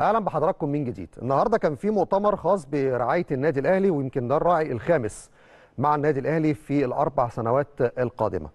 اهلا بحضراتكم من جديد النهارده كان في مؤتمر خاص برعايه النادي الاهلي ويمكن ده الراعي الخامس مع النادي الاهلي في الاربع سنوات القادمه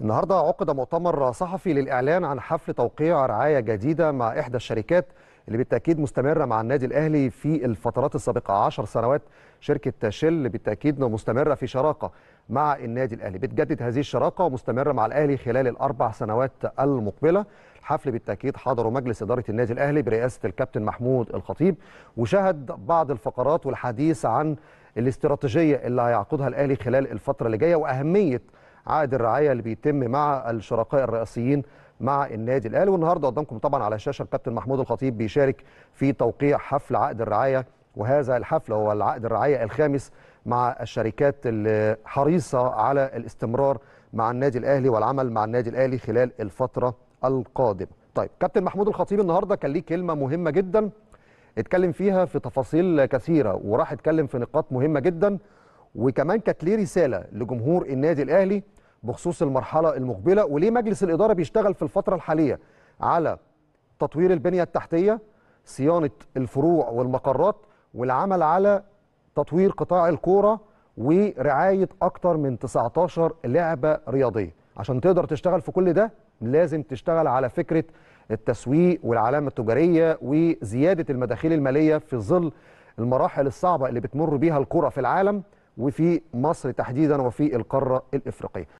النهارده عقد مؤتمر صحفي للاعلان عن حفل توقيع رعايه جديده مع احدى الشركات اللي بالتاكيد مستمره مع النادي الاهلي في الفترات السابقه 10 سنوات شركه شل بالتاكيد مستمره في شراكه مع النادي الاهلي بتجدد هذه الشراكه ومستمره مع الاهلي خلال الاربع سنوات المقبله الحفل بالتاكيد حضره مجلس اداره النادي الاهلي برئاسه الكابتن محمود الخطيب وشهد بعض الفقرات والحديث عن الاستراتيجيه اللي هيعقدها الاهلي خلال الفتره اللي جايه واهميه عقد الرعايه اللي بيتم مع الشركاء الرئيسيين مع النادي الاهلي والنهارده قدامكم طبعا على الشاشه الكابتن محمود الخطيب بيشارك في توقيع حفل عقد الرعايه وهذا الحفل هو العقد الرعايه الخامس مع الشركات الحريصه على الاستمرار مع النادي الاهلي والعمل مع النادي الاهلي خلال الفتره القادمه. طيب كابتن محمود الخطيب النهارده كان ليه كلمه مهمه جدا اتكلم فيها في تفاصيل كثيره وراح اتكلم في نقاط مهمه جدا وكمان كانت ليه رساله لجمهور النادي الاهلي بخصوص المرحله المقبله وليه مجلس الاداره بيشتغل في الفتره الحاليه على تطوير البنيه التحتيه صيانه الفروع والمقرات والعمل على تطوير قطاع الكوره ورعايه اكتر من 19 لعبه رياضيه عشان تقدر تشتغل في كل ده لازم تشتغل على فكره التسويق والعلامه التجاريه وزياده المداخيل الماليه في ظل المراحل الصعبه اللي بتمر بيها الكره في العالم وفي مصر تحديدا وفي القارة الإفريقية